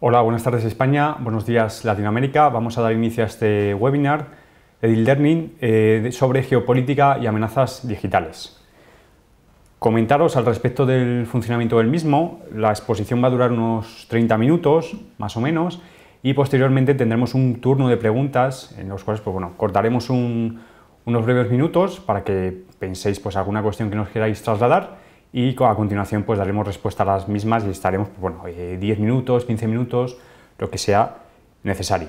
Hola, buenas tardes España, buenos días Latinoamérica. Vamos a dar inicio a este webinar eh, de Learning sobre geopolítica y amenazas digitales. Comentaros al respecto del funcionamiento del mismo. La exposición va a durar unos 30 minutos, más o menos, y posteriormente tendremos un turno de preguntas en los cuales pues, bueno, cortaremos unos breves minutos para que penséis pues, alguna cuestión que nos queráis trasladar y a continuación pues daremos respuesta a las mismas y estaremos pues, bueno, 10 eh, minutos, 15 minutos, lo que sea necesario.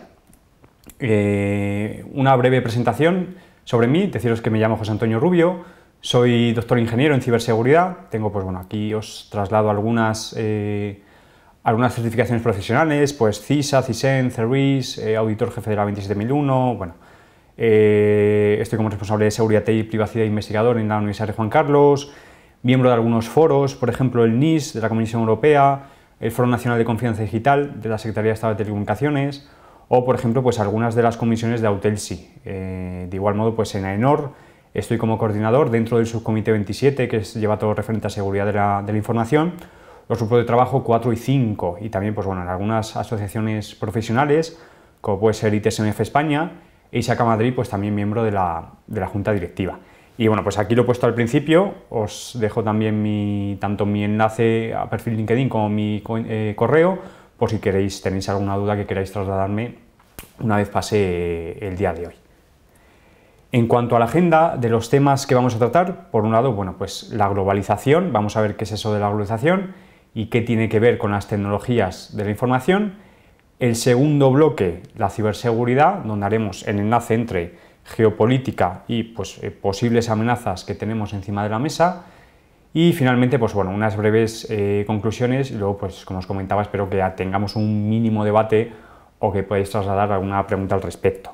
Eh, una breve presentación sobre mí, deciros que me llamo José Antonio Rubio, soy doctor ingeniero en ciberseguridad, tengo pues bueno, aquí os traslado algunas, eh, algunas certificaciones profesionales, pues CISA, CISEN, CERIS, auditor jefe de la 27001, bueno, estoy como responsable de seguridad y privacidad e investigador en la Universidad de Juan Carlos, miembro de algunos foros, por ejemplo el NIS de la Comisión Europea, el Foro Nacional de Confianza Digital de la Secretaría de Estado de Telecomunicaciones, o por ejemplo pues algunas de las comisiones de Autelsi. Eh, de igual modo pues en AENOR estoy como coordinador dentro del subcomité 27 que es, lleva todo referente a seguridad de la, de la información, los grupos de trabajo 4 y 5 y también pues bueno en algunas asociaciones profesionales como puede ser ITSMF España e ISACA Madrid pues también miembro de la, de la junta directiva. Y bueno, pues aquí lo he puesto al principio, os dejo también mi, tanto mi enlace a perfil LinkedIn como mi eh, correo, por si queréis, tenéis alguna duda que queráis trasladarme una vez pase eh, el día de hoy. En cuanto a la agenda de los temas que vamos a tratar, por un lado, bueno, pues la globalización, vamos a ver qué es eso de la globalización y qué tiene que ver con las tecnologías de la información. El segundo bloque, la ciberseguridad, donde haremos el enlace entre geopolítica y pues, eh, posibles amenazas que tenemos encima de la mesa. Y finalmente, pues bueno, unas breves eh, conclusiones y luego, pues como os comentaba, espero que tengamos un mínimo debate o que podáis trasladar alguna pregunta al respecto.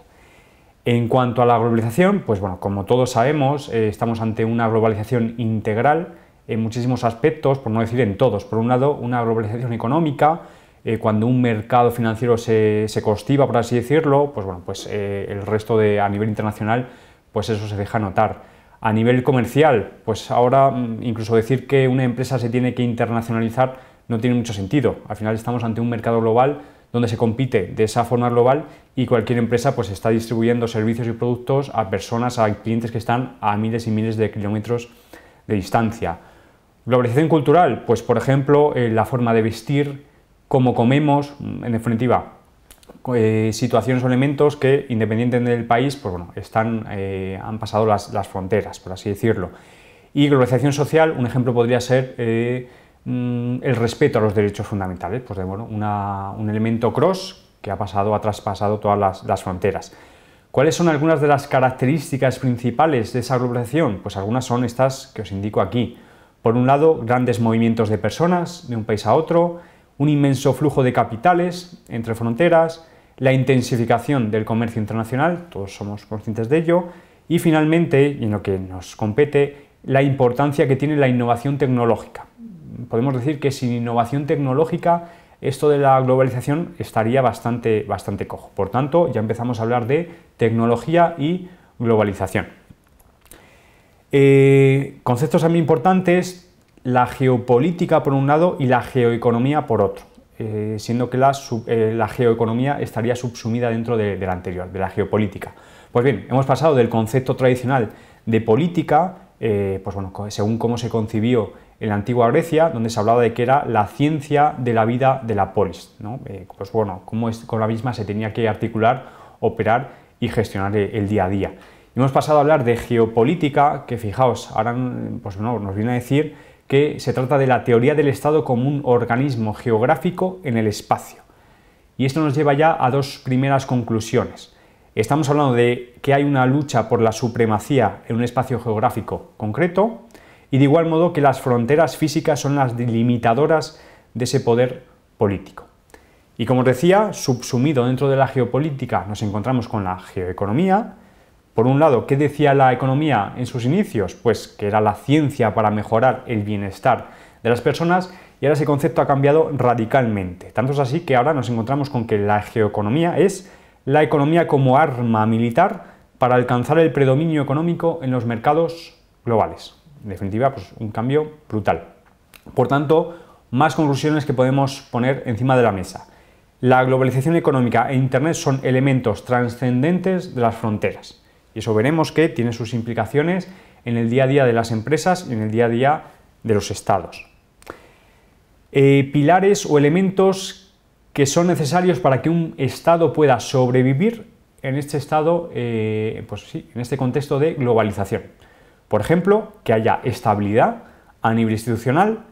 En cuanto a la globalización, pues bueno, como todos sabemos, eh, estamos ante una globalización integral en muchísimos aspectos, por no decir en todos. Por un lado, una globalización económica, eh, cuando un mercado financiero se, se por así decirlo, pues bueno, pues eh, el resto de, a nivel internacional, pues eso se deja notar. A nivel comercial, pues ahora mm, incluso decir que una empresa se tiene que internacionalizar no tiene mucho sentido. Al final estamos ante un mercado global donde se compite de esa forma global y cualquier empresa pues está distribuyendo servicios y productos a personas, a clientes que están a miles y miles de kilómetros de distancia. Globalización cultural, pues por ejemplo eh, la forma de vestir, como comemos, en definitiva, eh, situaciones o elementos que, independientemente del país, pues bueno, están, eh, han pasado las, fronteras, por así decirlo. Y globalización social, un ejemplo podría ser eh, mm, el respeto a los derechos fundamentales, pues bueno, un elemento cross que ha pasado, ha traspasado todas las, las, fronteras. ¿Cuáles son algunas de las características principales de esa globalización? Pues algunas son estas que os indico aquí. Por un lado, grandes movimientos de personas de un país a otro, un inmenso flujo de capitales entre fronteras, la intensificación del comercio internacional, todos somos conscientes de ello, y finalmente, y en lo que nos compete, la importancia que tiene la innovación tecnológica. Podemos decir que sin innovación tecnológica esto de la globalización estaría bastante, bastante cojo. Por tanto, ya empezamos a hablar de tecnología y globalización. Eh, conceptos también importantes la geopolítica por un lado y la geoeconomía por otro, eh, siendo que eh, la, geoeconomía estaría subsumida dentro de, la anterior, de la geopolítica. Pues bien, hemos pasado del concepto tradicional de política, eh, pues bueno, según cómo se concibió en la antigua Grecia, donde se hablaba de que era la ciencia de la vida de la polis, ¿no? pues bueno, cómo con la misma se tenía que articular, operar y gestionar el, día a día. Hemos pasado a hablar de geopolítica, que fijaos, ahora pues nos viene a decir que se trata de la teoría del Estado como un organismo geográfico en el espacio. Y esto nos lleva ya a dos primeras conclusiones. Estamos hablando de que hay una lucha por la supremacía en un espacio geográfico concreto y de igual modo que las fronteras físicas son las delimitadoras de ese poder político. Y como decía, subsumido dentro de la geopolítica nos encontramos con la geoeconomía, por un lado, ¿qué decía la economía en sus inicios? Pues que era la ciencia para mejorar el bienestar de las personas y ahora ese concepto ha cambiado radicalmente. Tanto es así que ahora nos encontramos con que la geoeconomía es la economía como arma militar para alcanzar el predominio económico en los mercados globales. En definitiva, pues un cambio brutal. Por tanto, más conclusiones que podemos poner encima de la mesa. La globalización económica e Internet son elementos trascendentes de las fronteras. Y eso veremos que tiene sus implicaciones en el día a día de las empresas y en el día a día de los estados. Eh, pilares o elementos que son necesarios para que un estado pueda sobrevivir en este estado, eh, pues sí, en este contexto de globalización. Por ejemplo, que haya estabilidad a nivel institucional,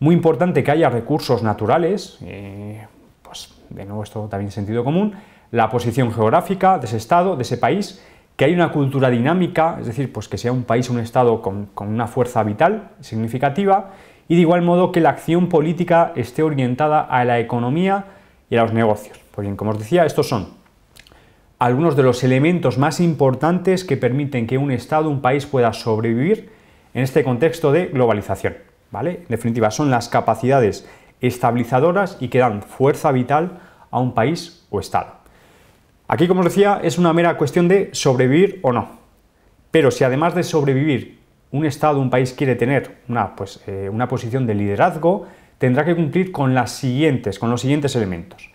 muy importante que haya recursos naturales, eh, pues de nuevo esto también sentido común, la posición geográfica de ese estado, de ese país, que hay una cultura dinámica, es decir, pues que sea un país, un Estado con, una fuerza vital significativa, y de igual modo que la acción política esté orientada a la economía y a los negocios. Pues bien, como os decía, estos son algunos de los elementos más importantes que permiten que un Estado, un país pueda sobrevivir en este contexto de globalización. ¿vale? En definitiva, son las capacidades estabilizadoras y que dan fuerza vital a un país o Estado. Aquí, como os decía, es una mera cuestión de sobrevivir o no. Pero si además de sobrevivir, un Estado, un país quiere tener una, pues, eh, una posición de liderazgo, tendrá que cumplir con, las siguientes, con los siguientes elementos.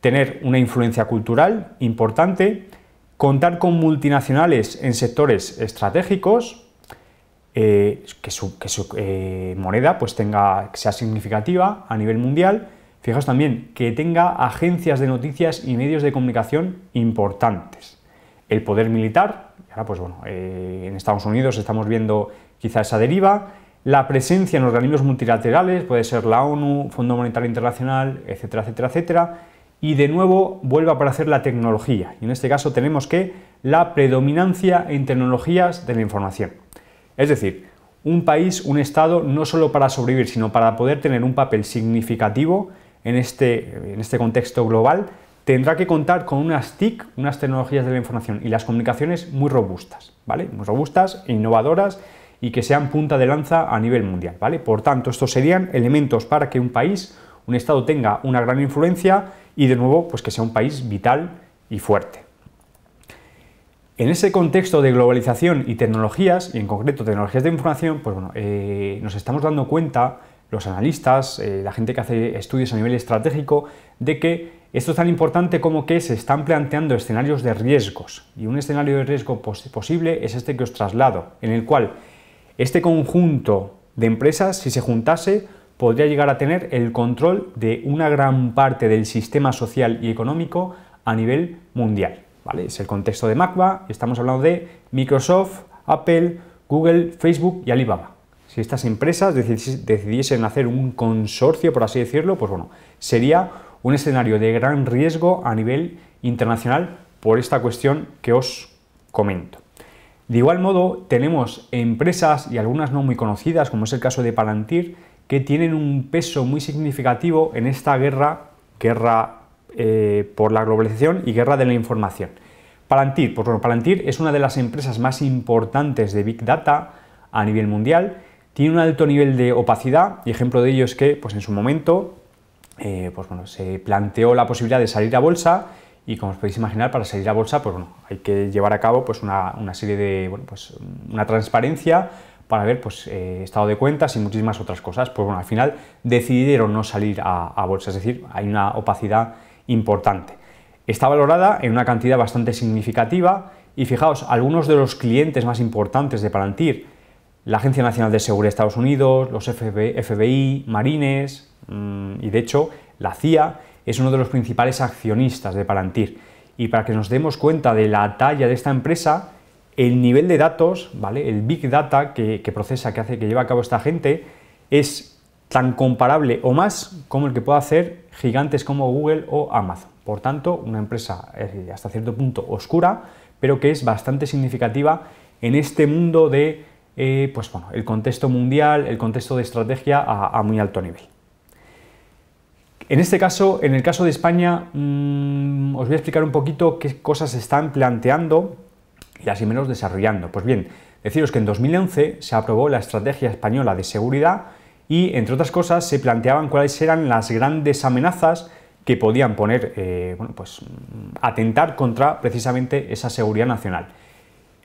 Tener una influencia cultural importante, contar con multinacionales en sectores estratégicos, eh, que su, eh, moneda pues tenga, que sea significativa a nivel mundial Fijaos también que tenga agencias de noticias y medios de comunicación importantes. El poder militar, ahora pues bueno, eh, en Estados Unidos estamos viendo quizá esa deriva, la presencia en organismos multilaterales, puede ser la ONU, Fondo Monetario Internacional, etcétera, etcétera, etcétera, y de nuevo vuelve a aparecer la tecnología. Y en este caso tenemos que la predominancia en tecnologías de la información. Es decir, un país, un Estado, no solo para sobrevivir, sino para poder tener un papel significativo en este, en este contexto global, tendrá que contar con unas TIC, unas tecnologías de la información y las comunicaciones muy robustas, ¿vale? Muy robustas, e innovadoras y que sean punta de lanza a nivel mundial, ¿vale? Por tanto, estos serían elementos para que un país, un Estado tenga una gran influencia y de nuevo, pues que sea un país vital y fuerte. En ese contexto de globalización y tecnologías, y en concreto tecnologías de información, pues bueno, eh, nos estamos dando cuenta los analistas, eh, la gente que hace estudios a nivel estratégico, de que esto es tan importante como que se están planteando escenarios de riesgos. Y un escenario de riesgo posible es este que os traslado, en el cual este conjunto de empresas, si se juntase, podría llegar a tener el control de una gran parte del sistema social y económico a nivel mundial. Es el contexto de MACBA, estamos hablando de Microsoft, Apple, Google, Facebook y Alibaba si estas empresas decidiesen hacer un consorcio, por así decirlo, pues bueno, sería un escenario de gran riesgo a nivel internacional por esta cuestión que os comento. De igual modo, tenemos empresas y algunas no muy conocidas, como es el caso de Palantir, que tienen un peso muy significativo en esta guerra, guerra eh, por la globalización y guerra de la información. Palantir, pues bueno, Palantir es una de las empresas más importantes de Big Data a nivel mundial tiene un alto nivel de opacidad y ejemplo de ello es que pues en su momento eh, pues bueno, se planteó la posibilidad de salir a bolsa y como os podéis imaginar, para salir a bolsa pues bueno, hay que llevar a cabo pues una, serie de, bueno, pues una transparencia para ver pues, eh, estado de cuentas y muchísimas otras cosas. Pues bueno, al final decidieron no salir a, a bolsa, es decir, hay una opacidad importante. Está valorada en una cantidad bastante significativa y fijaos, algunos de los clientes más importantes de Palantir la Agencia Nacional de Seguridad de Estados Unidos, los FBI, Marines mm, y de hecho la CIA es uno de los principales accionistas de Palantir. Y para que nos demos cuenta de la talla de esta empresa, el nivel de datos, ¿vale? el big data que, que procesa, que hace, que lleva a cabo esta gente, es tan comparable o más como el que puede hacer gigantes como Google o Amazon. Por tanto, una empresa eh, hasta cierto punto oscura, pero que es bastante significativa en este mundo de eh, pues bueno, el contexto mundial, el contexto de estrategia a, muy alto nivel. En este caso, en el caso de España, mm, os voy a explicar un poquito qué cosas se están planteando y así menos desarrollando. Pues bien, deciros que en 2011 se aprobó la Estrategia Española de Seguridad y, entre otras cosas, se planteaban cuáles eran las grandes amenazas que podían poner, eh, bueno, pues mm, atentar contra precisamente esa seguridad nacional.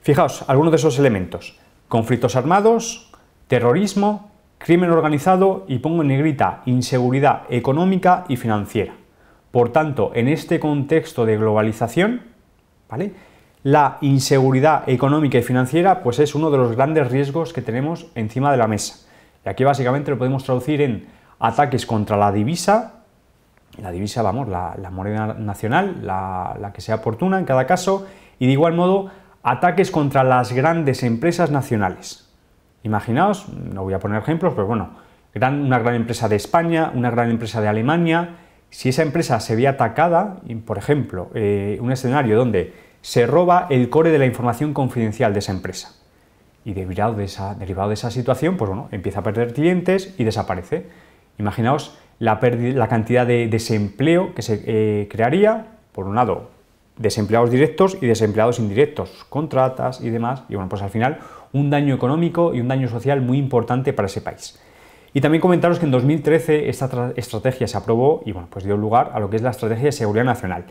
Fijaos, algunos de esos elementos conflictos armados, terrorismo, crimen organizado y pongo en negrita inseguridad económica y financiera. Por tanto, en este contexto de globalización, ¿vale? la inseguridad económica y financiera pues es uno de los grandes riesgos que tenemos encima de la mesa. Y aquí básicamente lo podemos traducir en ataques contra la divisa, la divisa, vamos, la, moneda nacional, la, la que sea oportuna en cada caso, y de igual modo Ataques contra las grandes empresas nacionales. Imaginaos, no voy a poner ejemplos, pero bueno, una gran empresa de España, una gran empresa de Alemania, si esa empresa se ve atacada, por ejemplo, eh, un escenario donde se roba el core de la información confidencial de esa empresa y derivado de esa, situación, pues bueno, empieza a perder clientes y desaparece. Imaginaos la, cantidad de desempleo que se eh, crearía, por un lado, desempleados directos y desempleados indirectos, contratas y demás, y bueno, pues al final un daño económico y un daño social muy importante para ese país. Y también comentaros que en 2013 esta estrategia se aprobó y bueno, pues dio lugar a lo que es la Estrategia de Seguridad Nacional.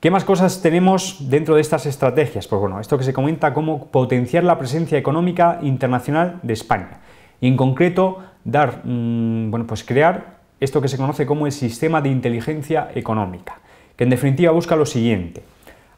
¿Qué más cosas tenemos dentro de estas estrategias? Pues bueno, esto que se comenta como potenciar la presencia económica internacional de España. Y en concreto, dar, mm, bueno, pues crear esto que se conoce como el sistema de inteligencia económica que en definitiva busca lo siguiente,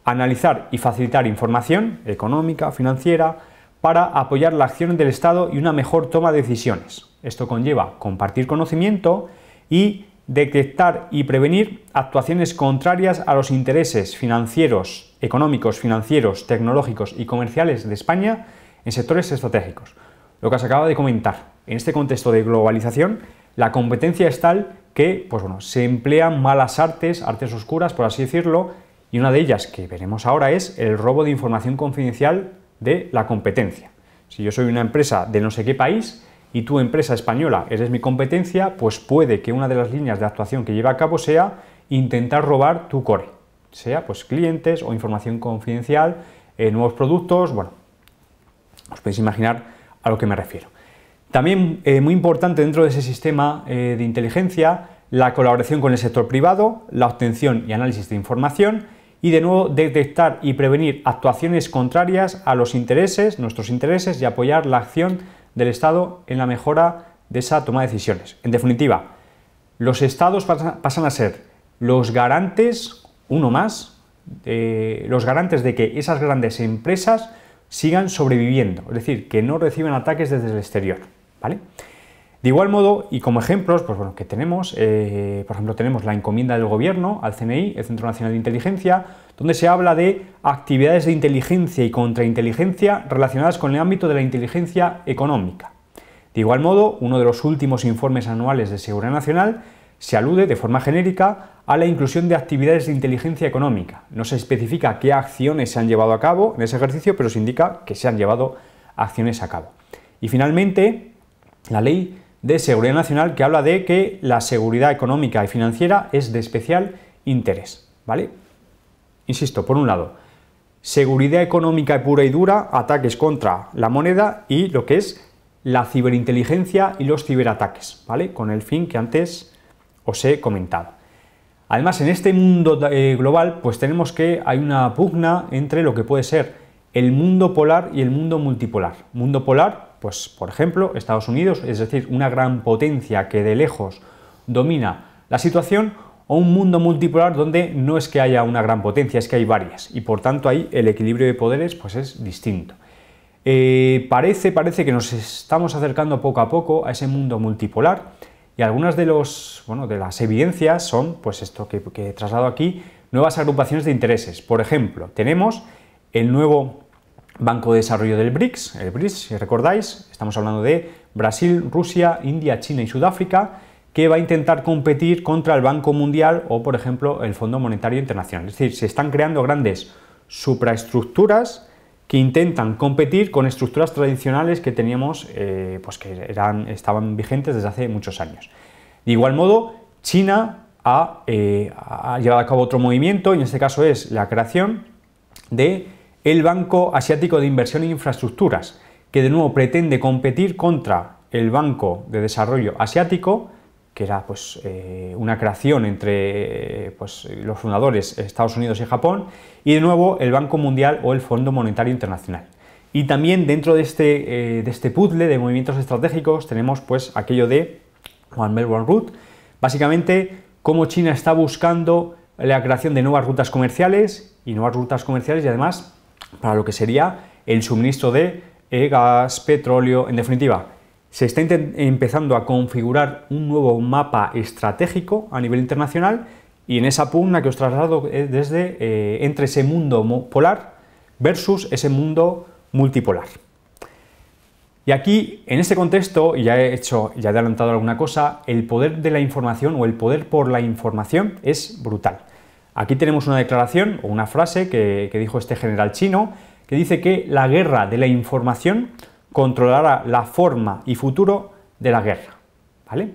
analizar y facilitar información económica, financiera, para apoyar la acción del Estado y una mejor toma de decisiones. Esto conlleva compartir conocimiento y detectar y prevenir actuaciones contrarias a los intereses financieros, económicos, financieros, tecnológicos y comerciales de España en sectores estratégicos. Lo que se acaba de comentar, en este contexto de globalización, la competencia es tal que pues bueno, se emplean malas artes, artes oscuras, por así decirlo, y una de ellas que veremos ahora es el robo de información confidencial de la competencia. Si yo soy una empresa de no sé qué país y tu empresa española eres mi competencia, pues puede que una de las líneas de actuación que lleva a cabo sea intentar robar tu core, sea pues clientes o información confidencial, eh, nuevos productos, bueno, os podéis imaginar a lo que me refiero. También eh, muy importante dentro de ese sistema eh, de inteligencia, la colaboración con el sector privado, la obtención y análisis de información y de nuevo detectar y prevenir actuaciones contrarias a los intereses, nuestros intereses y apoyar la acción del Estado en la mejora de esa toma de decisiones. En definitiva, los estados pasan a ser los garantes, uno más, los garantes de que esas grandes empresas sigan sobreviviendo, es decir, que no reciban ataques desde el exterior. De igual modo, y como ejemplos, pues bueno, que tenemos, eh, por ejemplo, tenemos la encomienda del gobierno al CNI, el Centro Nacional de Inteligencia, donde se habla de actividades de inteligencia y contrainteligencia relacionadas con el ámbito de la inteligencia económica. De igual modo, uno de los últimos informes anuales de Seguridad Nacional se alude de forma genérica a la inclusión de actividades de inteligencia económica. No se especifica qué acciones se han llevado a cabo en ese ejercicio, pero se indica que se han llevado acciones a cabo. Y finalmente, la ley de seguridad nacional que habla de que la seguridad económica y financiera es de especial interés, ¿vale? Insisto, por un lado, seguridad económica pura y dura, ataques contra la moneda y lo que es la ciberinteligencia y los ciberataques, ¿vale? Con el fin que antes os he comentado. Además, en este mundo eh, global, pues tenemos que hay una pugna entre lo que puede ser el mundo polar y el mundo multipolar. Mundo polar, pues, por ejemplo, Estados Unidos, es decir, una gran potencia que de lejos domina la situación, o un mundo multipolar donde no es que haya una gran potencia, es que hay varias, y por tanto ahí el equilibrio de poderes pues, es distinto. Eh, parece, parece que nos estamos acercando poco a poco a ese mundo multipolar, y algunas de, los, de las evidencias son, pues esto que, que he trasladado aquí, nuevas agrupaciones de intereses. Por ejemplo, tenemos el nuevo Banco de Desarrollo del BRICS. El BRICS, si recordáis, estamos hablando de Brasil, Rusia, India, China y Sudáfrica, que va a intentar competir contra el Banco Mundial o, por ejemplo, el Fondo Monetario Internacional. Es decir, se están creando grandes supraestructuras que intentan competir con estructuras tradicionales que teníamos, eh, pues que eran, estaban vigentes desde hace muchos años. De igual modo, China ha, eh, ha llevado a cabo otro movimiento, y en este caso es la creación de el Banco Asiático de Inversión e Infraestructuras, que de nuevo pretende competir contra el Banco de Desarrollo Asiático, que era pues, eh, una creación entre eh, pues, los fundadores Estados Unidos y Japón, y de nuevo el Banco Mundial o el Fondo Monetario Internacional. Y también dentro de este, eh, de este puzzle de movimientos estratégicos tenemos pues aquello de One Belt Route, básicamente cómo China está buscando la creación de nuevas rutas comerciales y nuevas rutas comerciales y además para lo que sería el suministro de eh, gas, petróleo, en definitiva. Se está empezando a configurar un nuevo mapa estratégico a nivel internacional y en esa pugna que os traslado eh, desde eh, entre ese mundo polar versus ese mundo multipolar. Y aquí, en este contexto, ya he hecho, ya he adelantado alguna cosa, el poder de la información o el poder por la información es brutal. Aquí tenemos una declaración o una frase que, dijo este general chino que dice que la guerra de la información controlará la forma y futuro de la guerra. ¿vale?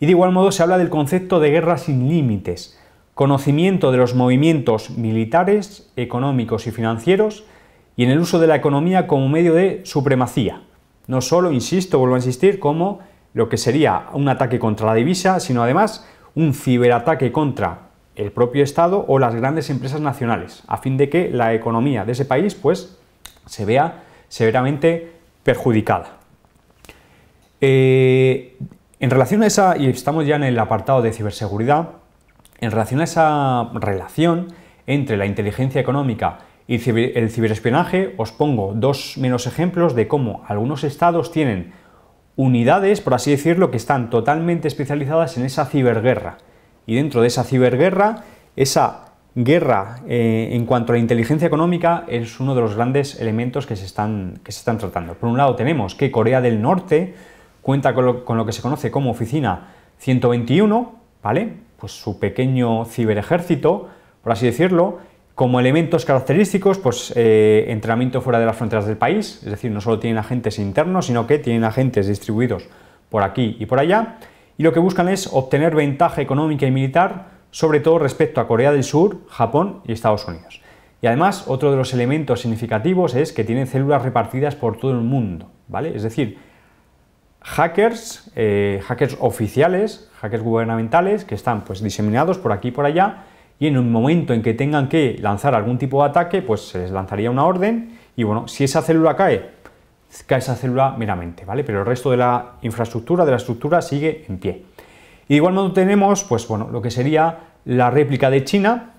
Y de igual modo se habla del concepto de guerra sin límites, conocimiento de los movimientos militares, económicos y financieros, y en el uso de la economía como medio de supremacía. No solo, insisto, vuelvo a insistir, como lo que sería un ataque contra la divisa, sino además un ciberataque contra el propio Estado o las grandes empresas nacionales, a fin de que la economía de ese país pues, se vea severamente perjudicada. Eh, en relación a esa, y estamos ya en el apartado de ciberseguridad, en relación a esa relación entre la inteligencia económica y el ciberespionaje, os pongo dos menos ejemplos de cómo algunos estados tienen unidades, por así decirlo, que están totalmente especializadas en esa ciberguerra y dentro de esa ciberguerra, esa guerra eh, en cuanto a la inteligencia económica es uno de los grandes elementos que se, están, que se están tratando. Por un lado tenemos que Corea del Norte cuenta con lo, que se conoce como Oficina 121, ¿vale? Pues su pequeño ciberejército, por así decirlo, como elementos característicos, pues eh, entrenamiento fuera de las fronteras del país, es decir, no solo tienen agentes internos, sino que tienen agentes distribuidos por aquí y por allá, y lo que buscan es obtener ventaja económica y militar, sobre todo respecto a Corea del Sur, Japón y Estados Unidos. Y además, otro de los elementos significativos es que tienen células repartidas por todo el mundo, ¿vale? Es decir, hackers, eh, hackers oficiales, hackers gubernamentales, que están pues diseminados por aquí y por allá, y en un momento en que tengan que lanzar algún tipo de ataque, pues se les lanzaría una orden, y bueno, si esa célula cae cae esa célula meramente, ¿vale? Pero el resto de la infraestructura, de la estructura, sigue en pie. Y de igual modo tenemos, pues bueno, lo que sería la réplica de China,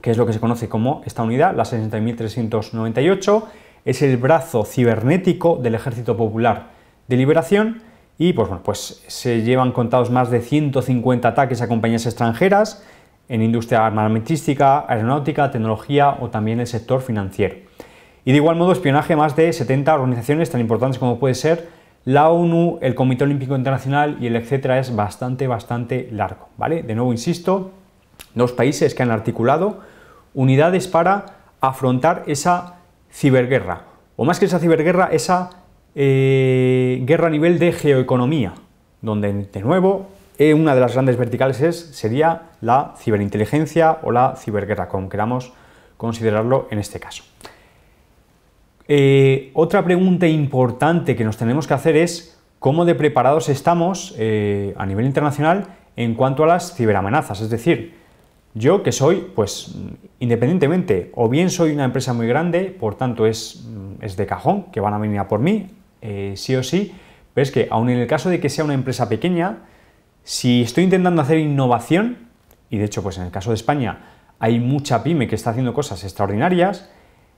que es lo que se conoce como esta unidad, la 60.398, es el brazo cibernético del Ejército Popular de Liberación y pues bueno, pues se llevan contados más de 150 ataques a compañías extranjeras en industria armamentística, aeronáutica, tecnología o también el sector financiero. Y de igual modo, espionaje más de 70 organizaciones tan importantes como puede ser la ONU, el Comité Olímpico Internacional y el etcétera es bastante, bastante largo, ¿vale? De nuevo, insisto, dos países que han articulado unidades para afrontar esa ciberguerra, o más que esa ciberguerra, esa eh, guerra a nivel de geoeconomía, donde de nuevo eh, una de las grandes verticales es, sería la ciberinteligencia o la ciberguerra, como queramos considerarlo en este caso. Eh, otra pregunta importante que nos tenemos que hacer es cómo de preparados estamos eh, a nivel internacional en cuanto a las ciberamenazas. Es decir, yo que soy, pues independientemente, o bien soy una empresa muy grande, por tanto es, de cajón, que van a venir a por mí, eh, sí o sí, pero es que aun en el caso de que sea una empresa pequeña, si estoy intentando hacer innovación, y de hecho pues en el caso de España hay mucha pyme que está haciendo cosas extraordinarias,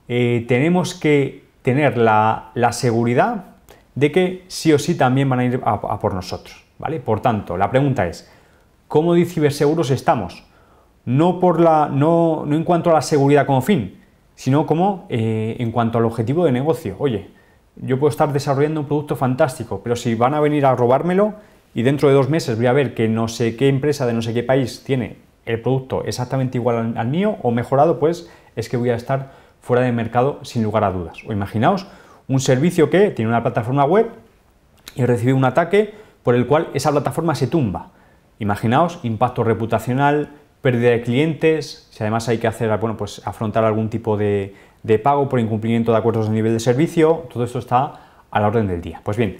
eh, tenemos que tener la, seguridad de que sí o sí también van a ir a, por nosotros, ¿vale? Por tanto, la pregunta es, ¿cómo de ciberseguros estamos? No, por la, no, no en cuanto a la seguridad como fin, sino como eh, en cuanto al objetivo de negocio. Oye, yo puedo estar desarrollando un producto fantástico, pero si van a venir a robármelo y dentro de dos meses voy a ver que no sé qué empresa de no sé qué país tiene el producto exactamente igual al mío o mejorado, pues es que voy a estar fuera de mercado sin lugar a dudas. O imaginaos un servicio que tiene una plataforma web y recibe un ataque por el cual esa plataforma se tumba. Imaginaos impacto reputacional, pérdida de clientes, si además hay que hacer, bueno, pues afrontar algún tipo de, pago por incumplimiento de acuerdos de nivel de servicio, todo esto está a la orden del día. Pues bien,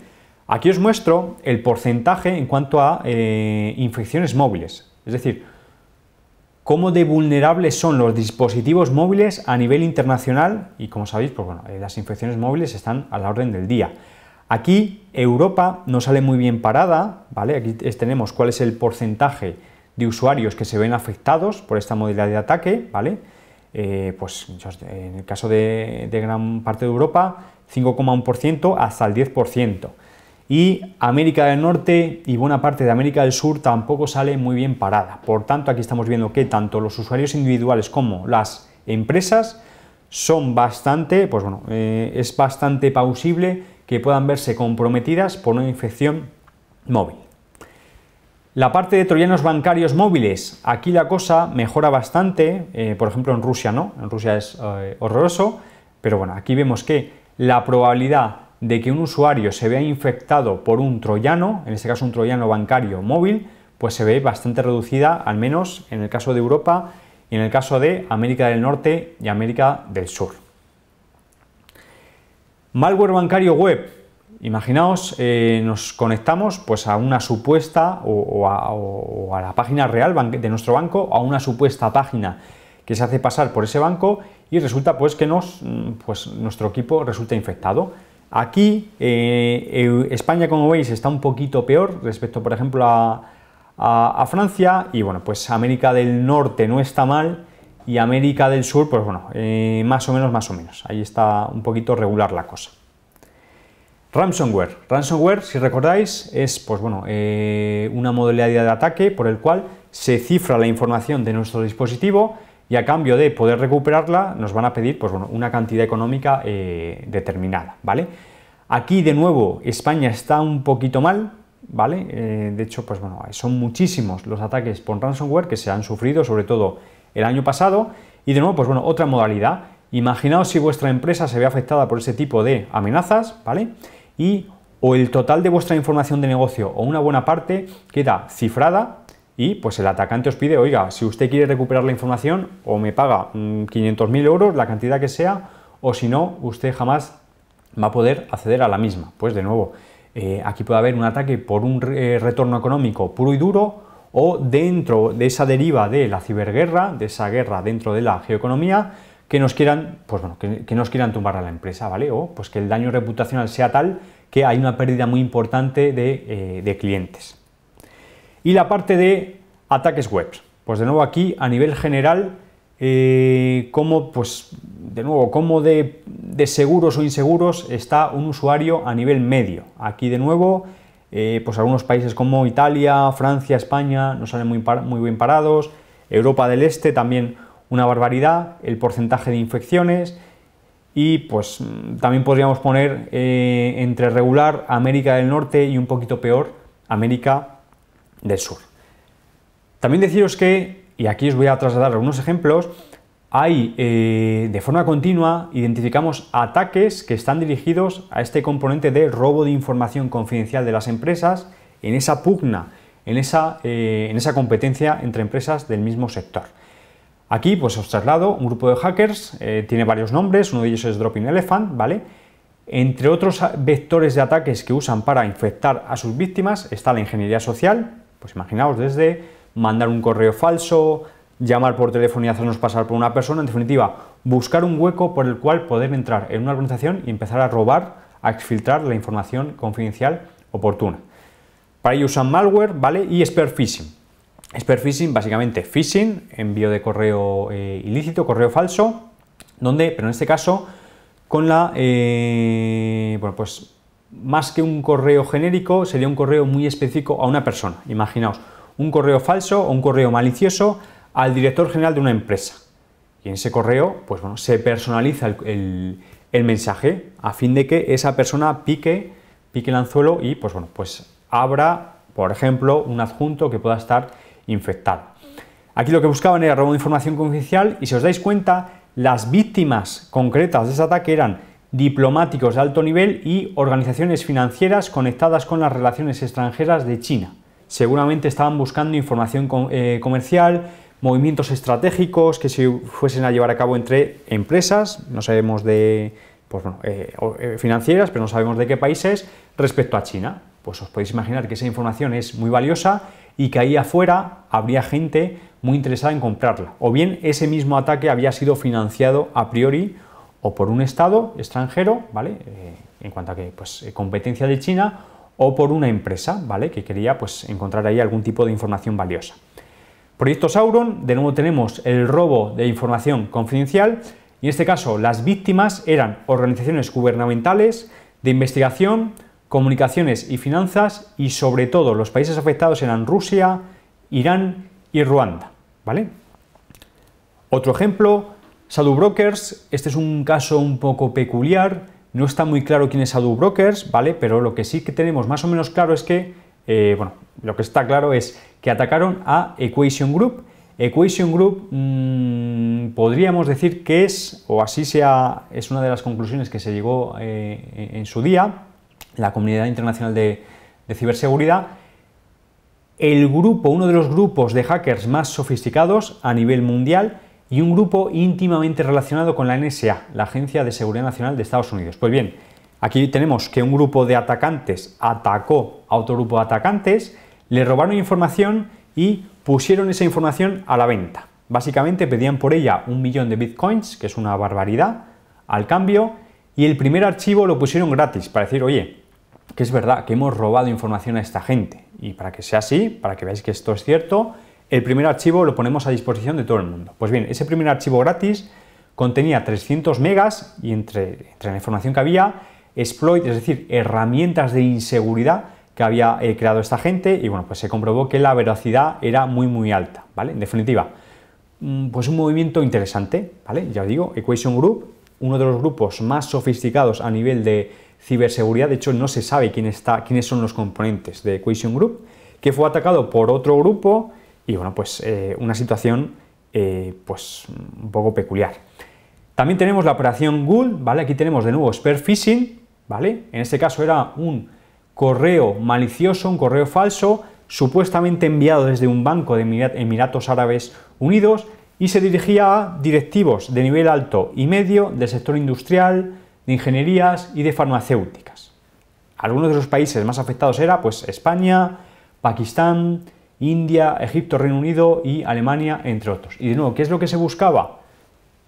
aquí os muestro el porcentaje en cuanto a eh, infecciones móviles, es decir, cómo de vulnerables son los dispositivos móviles a nivel internacional y como sabéis, pues eh, las infecciones móviles están a la orden del día. Aquí Europa no sale muy bien parada, ¿vale? Aquí tenemos cuál es el porcentaje de usuarios que se ven afectados por esta modalidad de ataque, ¿vale? Eh, pues en el caso de, de gran parte de Europa, 5,1% hasta el 10% y América del Norte y buena parte de América del Sur tampoco sale muy bien parada. Por tanto, aquí estamos viendo que tanto los usuarios individuales como las empresas son bastante, pues bueno, eh, es bastante pausible que puedan verse comprometidas por una infección móvil. La parte de troyanos bancarios móviles, aquí la cosa mejora bastante, eh, por ejemplo en Rusia no, en Rusia es eh, horroroso, pero bueno, aquí vemos que la probabilidad de que un usuario se vea infectado por un troyano, en este caso un troyano bancario móvil, pues se ve bastante reducida, al menos en el caso de Europa y en el caso de América del Norte y América del Sur. Malware bancario web. Imaginaos, eh, nos conectamos pues, a una supuesta o, a, la página real de nuestro banco, a una supuesta página que se hace pasar por ese banco y resulta pues, que mm, pues, nuestro equipo resulta infectado. Aquí eh, España, como veis, está un poquito peor respecto, por ejemplo, a, Francia y bueno, pues América del Norte no está mal y América del Sur, pues bueno, eh, más o menos, más o menos. Ahí está un poquito regular la cosa. Ransomware. Ransomware, si recordáis, es pues bueno, eh, una modalidad de ataque por el cual se cifra la información de nuestro dispositivo y a cambio de poder recuperarla nos van a pedir pues, bueno, una cantidad económica eh, determinada, ¿vale? Aquí de nuevo España está un poquito mal, ¿vale? Eh, de hecho, pues bueno, son muchísimos los ataques por ransomware que se han sufrido, sobre todo el año pasado, y de nuevo, pues bueno, otra modalidad. Imaginaos si vuestra empresa se ve afectada por ese tipo de amenazas, ¿vale? Y o el total de vuestra información de negocio o una buena parte queda cifrada y pues el atacante os pide, oiga, si usted quiere recuperar la información o me paga 500.000 mm, euros, la cantidad que sea, o si no, usted jamás va a poder acceder a la misma. Pues de nuevo, eh, aquí puede haber un ataque por un eh, retorno económico puro y duro o dentro de esa deriva de la ciberguerra, de esa guerra dentro de la geoeconomía, que nos quieran, pues bueno, que, nos quieran tumbar a la empresa, ¿vale? O pues que el daño reputacional sea tal que hay una pérdida muy importante de eh, clientes. Y la parte de ataques web. Pues de nuevo aquí, a nivel general, eh, como pues, de nuevo, cómo de, seguros o inseguros está un usuario a nivel medio. Aquí de nuevo, eh, pues algunos países como Italia, Francia, España no salen muy, muy bien parados. Europa del Este también una barbaridad, el porcentaje de infecciones y pues también podríamos poner eh, entre regular América del Norte y un poquito peor América del sur. También deciros que, y aquí os voy a trasladar algunos ejemplos, hay eh, de forma continua identificamos ataques que están dirigidos a este componente de robo de información confidencial de las empresas en esa pugna, en esa, eh, en esa competencia entre empresas del mismo sector. Aquí pues os traslado un grupo de hackers, eh, tiene varios nombres, uno de ellos es Dropping Elephant, ¿vale? Entre otros vectores de ataques que usan para infectar a sus víctimas está la ingeniería social, pues imaginaos desde mandar un correo falso, llamar por teléfono y hacernos pasar por una persona, en definitiva, buscar un hueco por el cual poder entrar en una organización y empezar a robar, a exfiltrar la información confidencial oportuna. Para ello usan malware, ¿vale? Y spear phishing. Spear phishing, básicamente phishing, envío de correo eh, ilícito, correo falso, donde, pero en este caso, con la, eh, bueno, pues más que un correo genérico, sería un correo muy específico a una persona. Imaginaos, un correo falso o un correo malicioso al director general de una empresa. Y en ese correo, pues bueno, se personaliza el, el, mensaje a fin de que esa persona pique, pique el anzuelo y pues bueno, pues abra, por ejemplo, un adjunto que pueda estar infectado. Aquí lo que buscaban era robo de información confidencial y si os dais cuenta, las víctimas concretas de ese ataque eran diplomáticos de alto nivel y organizaciones financieras conectadas con las relaciones extranjeras de China. Seguramente estaban buscando información eh, comercial, movimientos estratégicos que se fuesen a llevar a cabo entre empresas, no sabemos de pues eh, eh, financieras, pero no sabemos de qué países, respecto a China. Pues os podéis imaginar que esa información es muy valiosa y que ahí afuera habría gente muy interesada en comprarla. O bien ese mismo ataque había sido financiado a priori o por un Estado extranjero, ¿vale? Eh, en cuanto a que, pues, eh, competencia de China, o por una empresa, ¿vale? Que quería, pues, encontrar ahí algún tipo de información valiosa. Proyecto Sauron, de nuevo tenemos el robo de información confidencial, y en este caso las víctimas eran organizaciones gubernamentales de investigación, comunicaciones y finanzas, y sobre todo los países afectados eran Rusia, Irán y Ruanda, ¿vale? Otro ejemplo, Shadow Brokers, este es un caso un poco peculiar, no está muy claro quién es Shadow Brokers, ¿vale? Pero lo que sí que tenemos más o menos claro es que, eh, bueno, lo que está claro es que atacaron a Equation Group. Equation Group mm, podríamos decir que es, o así sea, es una de las conclusiones que se llegó eh, en su día, la comunidad internacional de ciberseguridad, el grupo, uno de los grupos de hackers más sofisticados a nivel mundial, y un grupo íntimamente relacionado con la NSA, la Agencia de Seguridad Nacional de Estados Unidos. Pues bien, aquí tenemos que un grupo de atacantes atacó a otro grupo de atacantes, le robaron información y pusieron esa información a la venta. Básicamente pedían por ella un millón de bitcoins, que es una barbaridad, al cambio, y el primer archivo lo pusieron gratis para decir, oye, que es verdad que hemos robado información a esta gente. Y para que sea así, para que veáis que esto es cierto, el primer archivo lo ponemos a disposición de todo el mundo. Pues bien, ese primer archivo gratis contenía 300 megas y entre, la información que había, exploit, es decir, herramientas de inseguridad que había eh, creado esta gente y bueno, pues se comprobó que la velocidad era muy muy alta, ¿vale? En definitiva, mm, pues un movimiento interesante, ¿vale? Ya os digo, Equation Group, uno de los grupos más sofisticados a nivel de ciberseguridad, de hecho no se sabe quién está, quiénes son los componentes de Equation Group, que fue atacado por otro grupo y bueno, pues eh, una situación eh, pues un poco peculiar. También tenemos la operación Gould, ¿vale? Aquí tenemos de nuevo spear phishing, ¿vale? En este caso era un correo malicioso, un correo falso, supuestamente enviado desde un banco de Emiratos Árabes Unidos y se dirigía a directivos de nivel alto y medio del sector industrial, de ingenierías y de farmacéuticas. Algunos de los países más afectados era pues España, Pakistán, India, Egipto, Reino Unido y Alemania, entre otros. Y de nuevo, ¿qué es lo que se buscaba?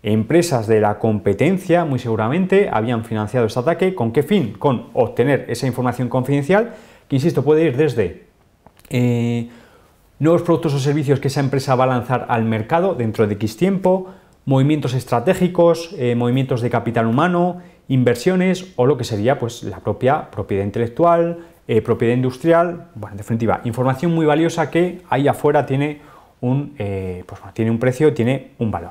Empresas de la competencia, muy seguramente, habían financiado este ataque. ¿Con qué fin? Con obtener esa información confidencial, que insisto, puede ir desde eh, nuevos productos o servicios que esa empresa va a lanzar al mercado dentro de X tiempo, movimientos estratégicos, eh, movimientos de capital humano, inversiones o lo que sería pues, la propia propiedad intelectual, eh, propiedad industrial, bueno, en definitiva, información muy valiosa que ahí afuera tiene un, eh, pues, bueno, tiene un precio, tiene un valor.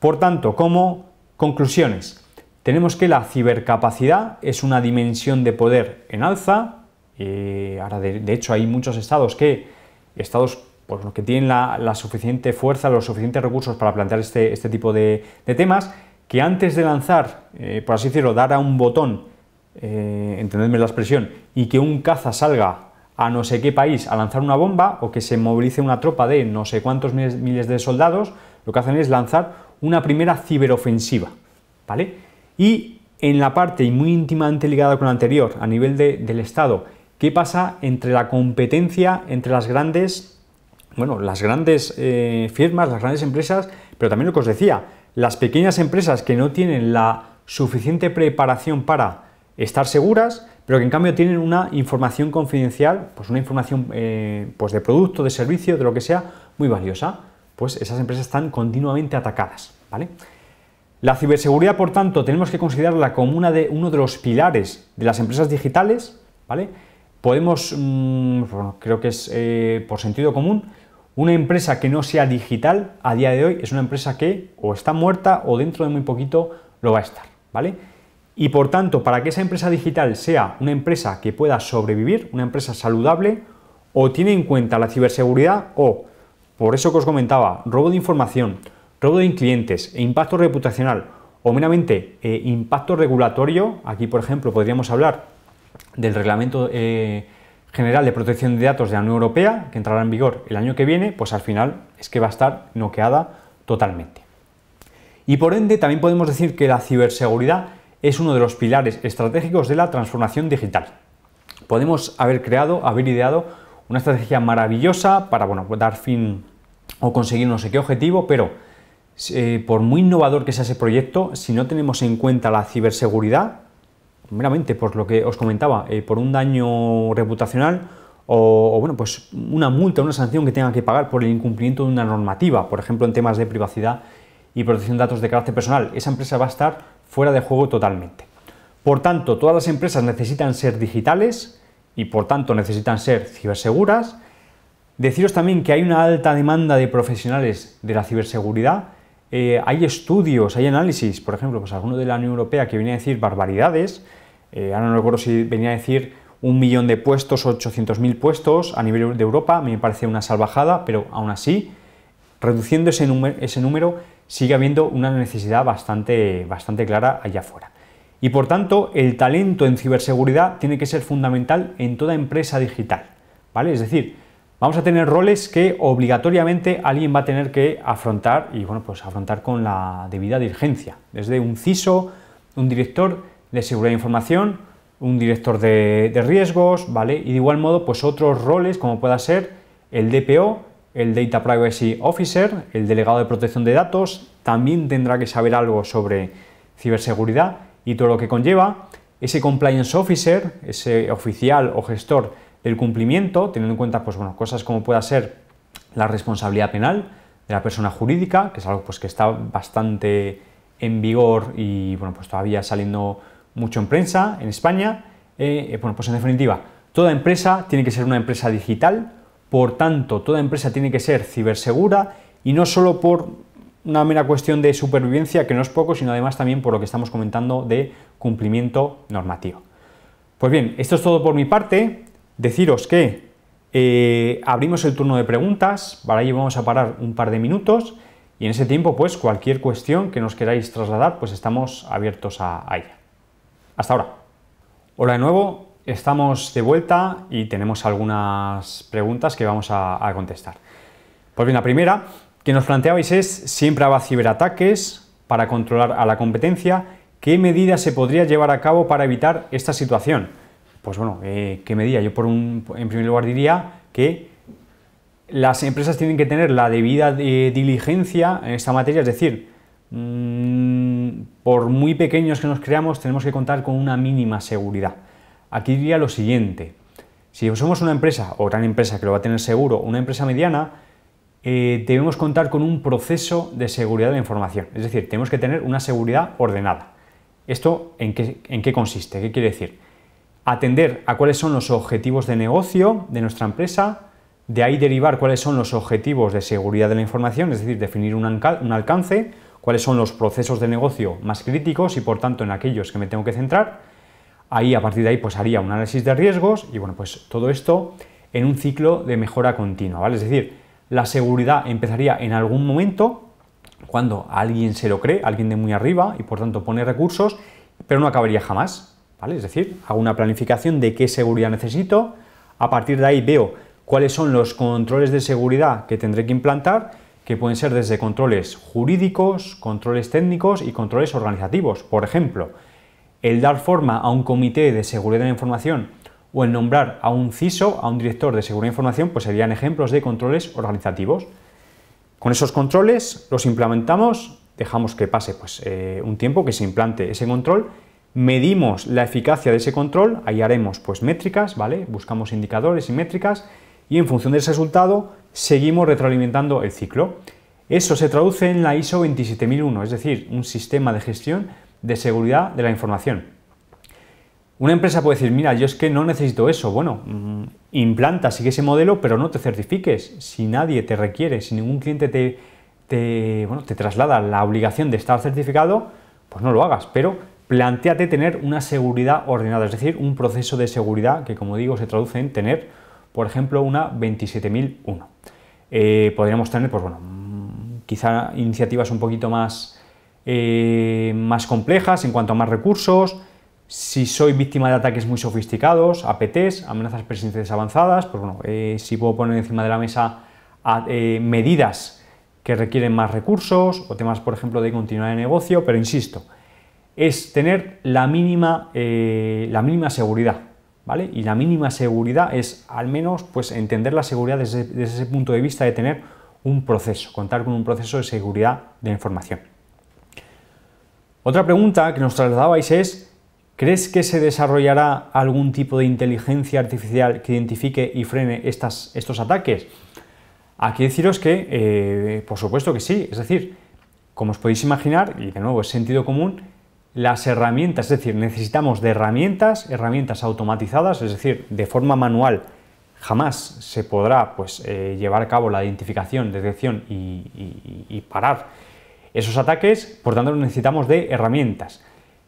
Por tanto, como conclusiones, tenemos que la cibercapacidad es una dimensión de poder en alza. Eh, ahora, de, hecho, hay muchos estados que, estados pues, que tienen la, suficiente fuerza, los suficientes recursos para plantear este, este tipo de, temas, que antes de lanzar, por así decirlo, dar a un botón eh, entenderme la expresión, y que un caza salga a no sé qué país a lanzar una bomba o que se movilice una tropa de no sé cuántos miles, de soldados, lo que hacen es lanzar una primera ciberofensiva, ¿vale? Y en la parte y muy íntimamente ligada con la anterior, a nivel del Estado, ¿qué pasa entre la competencia entre las grandes, bueno, las grandes eh, firmas, las grandes empresas, pero también lo que os decía, las pequeñas empresas que no tienen la suficiente preparación para estar seguras, pero que en cambio tienen una información confidencial, pues una información eh, pues de producto, de servicio, de lo que sea, muy valiosa. Pues esas empresas están continuamente atacadas. ¿vale? La ciberseguridad, por tanto, tenemos que considerarla como una de, uno de los pilares de las empresas digitales. ¿vale? Podemos, mm, creo que es eh, por sentido común, una empresa que no sea digital a día de hoy es una empresa que o está muerta o dentro de muy poquito lo va a estar. ¿vale? Y por tanto, para que esa empresa digital sea una empresa que pueda sobrevivir, una empresa saludable, o tiene en cuenta la ciberseguridad o, por eso que os comentaba, robo de información, robo de clientes e impacto reputacional o meramente eh, impacto regulatorio, aquí por ejemplo podríamos hablar del Reglamento eh, General de Protección de Datos de la Unión Europea, que entrará en vigor el año que viene, pues al final es que va a estar noqueada totalmente. Y por ende también podemos decir que la ciberseguridad es uno de los pilares estratégicos de la transformación digital. Podemos haber creado, haber ideado una estrategia maravillosa para bueno, dar fin o conseguir no sé qué objetivo, pero eh, por muy innovador que sea ese proyecto, si no tenemos en cuenta la ciberseguridad, meramente por lo que os comentaba, eh, por un daño reputacional o, bueno, pues una multa, una sanción que tengan que pagar por el incumplimiento de una normativa, por ejemplo en temas de privacidad y protección de datos de carácter personal, esa empresa va a estar fuera de juego totalmente. Por tanto, todas las empresas necesitan ser digitales y por tanto necesitan ser ciberseguras. Deciros también que hay una alta demanda de profesionales de la ciberseguridad. Eh, hay estudios, hay análisis, por ejemplo, pues alguno de la Unión Europea que venía a decir barbaridades. Eh, ahora no recuerdo si venía a decir un millón de puestos, 800.000 puestos a nivel de Europa. me parece una salvajada, pero aún así, reduciendo ese número, sigue habiendo una necesidad bastante, bastante clara allá afuera. Y por tanto, el talento en ciberseguridad tiene que ser fundamental en toda empresa digital. ¿vale? Es decir, vamos a tener roles que obligatoriamente alguien va a tener que afrontar y bueno, pues afrontar con la debida diligencia. Desde un CISO, un director de seguridad de información, un director de, riesgos, ¿vale? Y de igual modo, pues otros roles como pueda ser el DPO, el Data Privacy Officer, el delegado de protección de datos, también tendrá que saber algo sobre ciberseguridad y todo lo que conlleva. Ese Compliance Officer, ese oficial o gestor del cumplimiento, teniendo en cuenta pues, bueno, cosas como pueda ser la responsabilidad penal de la persona jurídica, que es algo pues, que está bastante en vigor y bueno, pues, todavía saliendo mucho en prensa en España. Eh, eh, bueno, pues en definitiva, toda empresa tiene que ser una empresa digital por tanto, toda empresa tiene que ser cibersegura y no solo por una mera cuestión de supervivencia, que no es poco, sino además también por lo que estamos comentando de cumplimiento normativo. Pues bien, esto es todo por mi parte. Deciros que eh, abrimos el turno de preguntas, para ello vamos a parar un par de minutos y en ese tiempo, pues cualquier cuestión que nos queráis trasladar, pues estamos abiertos a, a ella. Hasta ahora. Hola de nuevo, Estamos de vuelta y tenemos algunas preguntas que vamos a, contestar. Pues bien, la primera que nos planteabais es, siempre habrá ciberataques para controlar a la competencia, ¿qué medidas se podría llevar a cabo para evitar esta situación? Pues bueno, eh, ¿qué medida? Yo en primer lugar diría que las empresas tienen que tener la debida eh, diligencia en esta materia, es decir, mm, por muy pequeños que nos creamos, tenemos que contar con una mínima seguridad. Aquí diría lo siguiente. Si somos una empresa o gran empresa que lo va a tener seguro, una empresa mediana, eh, debemos contar con un proceso de seguridad de la información. Es decir, tenemos que tener una seguridad ordenada. ¿Esto en qué, consiste? ¿Qué quiere decir? Atender a cuáles son los objetivos de negocio de nuestra empresa, de ahí derivar cuáles son los objetivos de seguridad de la información, es decir, definir un, alcance, cuáles son los procesos de negocio más críticos y por tanto en aquellos que me tengo que centrar, Ahí, a partir de ahí, pues haría un análisis de riesgos y, bueno, pues todo esto en un ciclo de mejora continua, ¿vale? Es decir, la seguridad empezaría en algún momento cuando alguien se lo cree, alguien de muy arriba y, por tanto, pone recursos, pero no acabaría jamás, ¿vale? Es decir, hago una planificación de qué seguridad necesito, a partir de ahí veo cuáles son los controles de seguridad que tendré que implantar, que pueden ser desde controles jurídicos, controles técnicos y controles organizativos. Por ejemplo, el dar forma a un comité de seguridad de la información o el nombrar a un CISO, a un director de seguridad de información, pues serían ejemplos de controles organizativos. Con esos controles los implementamos, dejamos que pase pues, eh, un tiempo que se implante ese control, medimos la eficacia de ese control, ahí haremos pues, métricas, ¿vale? buscamos indicadores y métricas, y en función de ese resultado seguimos retroalimentando el ciclo. Eso se traduce en la ISO 27001, es decir, un sistema de gestión de seguridad de la información. Una empresa puede decir, mira, yo es que no necesito eso. Bueno, mm, implanta, sigue ese modelo, pero no te certifiques. Si nadie te requiere, si ningún cliente te, bueno, te traslada la obligación de estar certificado, pues no lo hagas. Pero planteate tener una seguridad ordenada, es decir, un proceso de seguridad que, como digo, se traduce en tener, por ejemplo, una 27001. Eh, podríamos tener, pues bueno, mm, quizá iniciativas un poquito más eh, más complejas en cuanto a más recursos, si soy víctima de ataques muy sofisticados, APTs, amenazas persistentes avanzadas, pues bueno, eh, si puedo poner encima de la mesa eh, medidas que requieren más recursos o temas, por ejemplo, de continuidad de negocio, pero insisto, es tener la mínima, la mínima seguridad, ¿vale? Y la mínima seguridad es al menos pues, entender la seguridad desde, desde ese punto de vista de tener un proceso, contar con un proceso de seguridad de información. Otra pregunta que nos trasladabais es, ¿crees que se desarrollará algún tipo de inteligencia artificial que identifique y frene estas, estos ataques? Aquí deciros que, eh, por supuesto que sí, es decir, como os podéis imaginar, y de nuevo es sentido común, las herramientas, es decir, necesitamos de herramientas, herramientas automatizadas, es decir, de forma manual jamás se podrá pues, eh, llevar a cabo la identificación, detección y parar esos ataques, por tanto, necesitamos de herramientas.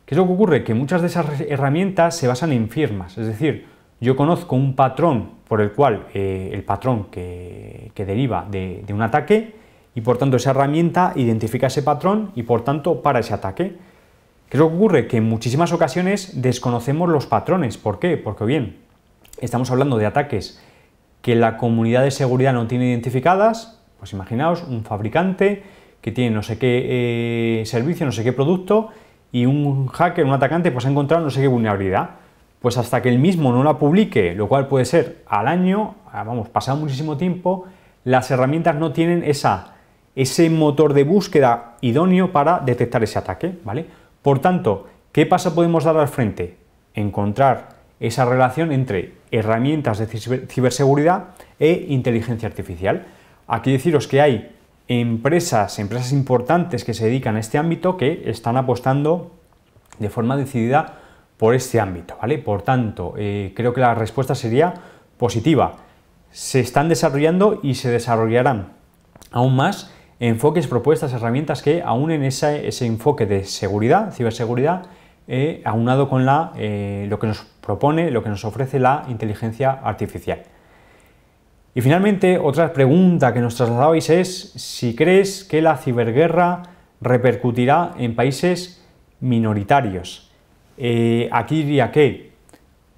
¿Qué es lo que ocurre? Que muchas de esas herramientas se basan en firmas, es decir, yo conozco un patrón por el cual eh, el patrón que, deriva de, de, un ataque y por tanto esa herramienta identifica ese patrón y por tanto para ese ataque. ¿Qué es lo que ocurre? Que en muchísimas ocasiones desconocemos los patrones. ¿Por qué? Porque bien, estamos hablando de ataques que la comunidad de seguridad no tiene identificadas, pues imaginaos un fabricante que tiene no sé qué eh, servicio, no sé qué producto, y un hacker, un atacante, pues ha encontrado no sé qué vulnerabilidad. Pues hasta que el mismo no la publique, lo cual puede ser al año, vamos, pasado muchísimo tiempo, las herramientas no tienen esa, ese motor de búsqueda idóneo para detectar ese ataque, ¿vale? Por tanto, ¿qué pasa podemos dar al frente? Encontrar esa relación entre herramientas de ciberseguridad e inteligencia artificial. Aquí deciros que hay empresas, empresas importantes que se dedican a este ámbito que están apostando de forma decidida por este ámbito, ¿vale? Por tanto, eh, creo que la respuesta sería positiva. Se están desarrollando y se desarrollarán aún más enfoques, propuestas, herramientas que aunen ese, ese enfoque de seguridad, ciberseguridad, eh, aunado con la, eh, lo que nos propone, lo que nos ofrece la inteligencia artificial. Y finalmente, otra pregunta que nos trasladáis es si crees que la ciberguerra repercutirá en países minoritarios. Eh, aquí diría que,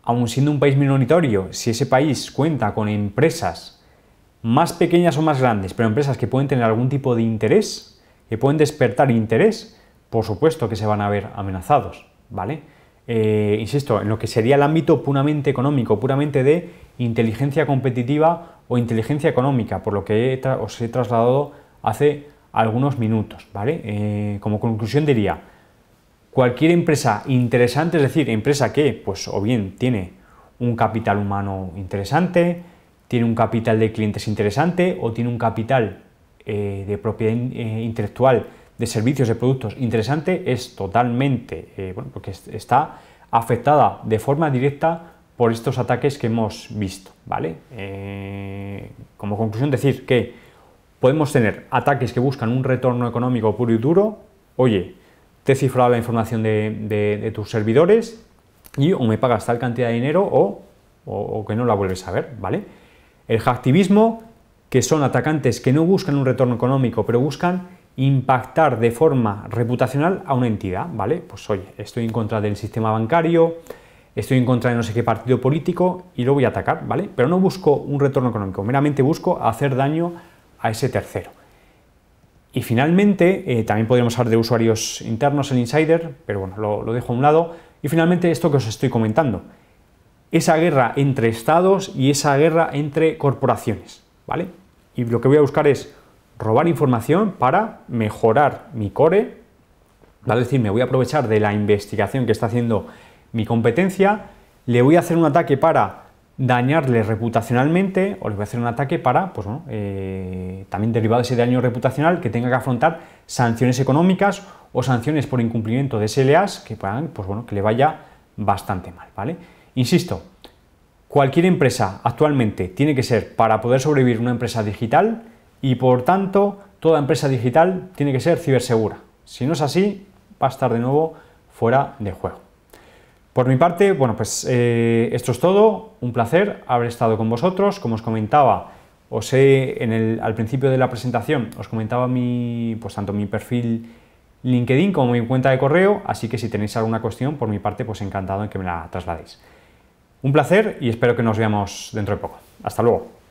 aun siendo un país minoritario, si ese país cuenta con empresas más pequeñas o más grandes, pero empresas que pueden tener algún tipo de interés, que pueden despertar interés, por supuesto que se van a ver amenazados, ¿vale? Eh, insisto, en lo que sería el ámbito puramente económico, puramente de inteligencia competitiva o inteligencia económica, por lo que he os he trasladado hace algunos minutos. ¿vale? Eh, como conclusión diría, cualquier empresa interesante, es decir, empresa que, pues, o bien tiene un capital humano interesante, tiene un capital de clientes interesante o tiene un capital eh, de propiedad eh, intelectual de servicios, de productos interesante, es totalmente, bueno, porque está afectada de forma directa por estos ataques que hemos visto, ¿vale? Eh, como conclusión decir que podemos tener ataques que buscan un retorno económico puro y duro, oye, te he cifrado la información de, tus servidores y o me pagas tal cantidad de dinero o, o, o, que no la vuelves a ver, ¿vale? El hacktivismo, que son atacantes que no buscan un retorno económico, pero buscan impactar de forma reputacional a una entidad, ¿vale? Pues oye, estoy en contra del sistema bancario, estoy en contra de no sé qué partido político y lo voy a atacar, ¿vale? Pero no busco un retorno económico, meramente busco hacer daño a ese tercero. Y finalmente, eh, también podríamos hablar de usuarios internos, en insider, pero bueno, lo, dejo a un lado. Y finalmente, esto que os estoy comentando, esa guerra entre estados y esa guerra entre corporaciones, ¿vale? Y lo que voy a buscar es robar información para mejorar mi core, ¿vale? es decir, me voy a aprovechar de la investigación que está haciendo mi competencia, le voy a hacer un ataque para dañarle reputacionalmente o le voy a hacer un ataque para, pues bueno, eh, también derivado de ese daño reputacional que tenga que afrontar sanciones económicas o sanciones por incumplimiento de SLAs que puedan, pues bueno, que le vaya bastante mal, ¿vale? Insisto, cualquier empresa actualmente tiene que ser, para poder sobrevivir, una empresa digital y por tanto toda empresa digital tiene que ser cibersegura. Si no es así, va a estar de nuevo fuera de juego. Por mi parte, bueno, pues eh, esto es todo. Un placer haber estado con vosotros. Como os comentaba, os he, al principio de la presentación, os comentaba mi, pues tanto mi perfil LinkedIn como mi cuenta de correo, así que si tenéis alguna cuestión, por mi parte, pues encantado en que me la trasladéis. Un placer y espero que nos veamos dentro de poco. Hasta luego.